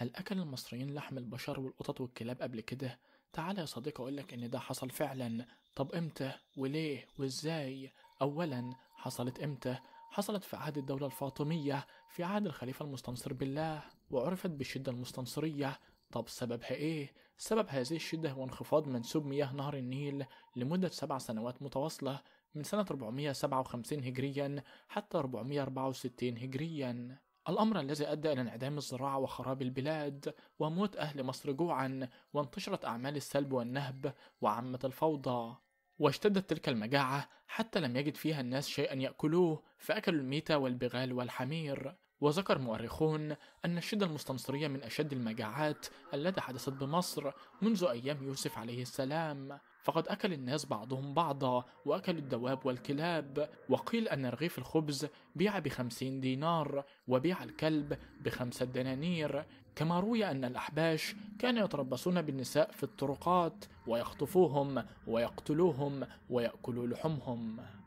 هل أكل المصريين لحم البشر والقطط والكلاب قبل كده؟ تعال يا صديقي أقولك إن ده حصل فعلا طب إمتى وليه وإزاي؟ أولا حصلت إمتى؟ حصلت في عهد الدولة الفاطمية في عهد الخليفة المستنصر بالله وعرفت بالشدة المستنصرية طب سببها ايه؟ سبب هذه الشدة هو انخفاض منسوب مياه نهر النيل لمدة سبع سنوات متواصلة من سنة 457 هجريا حتى 464 هجريا الأمر الذي أدى إلى انعدام الزراعة وخراب البلاد وموت أهل مصر جوعا وانتشرت أعمال السلب والنهب وعمت الفوضى واشتدت تلك المجاعة حتى لم يجد فيها الناس شيئا يأكلوه فأكلوا الميتة والبغال والحمير وذكر مؤرخون أن الشدة المستنصرية من أشد المجاعات التي حدثت بمصر منذ أيام يوسف عليه السلام فقد أكل الناس بعضهم بعضا وأكل الدواب والكلاب وقيل أن رغيف الخبز بيع بخمسين دينار وبيع الكلب بخمسة دنانير كما روي أن الأحباش كانوا يتربصون بالنساء في الطرقات ويخطفوهم ويقتلوهم ويأكلوا لحمهم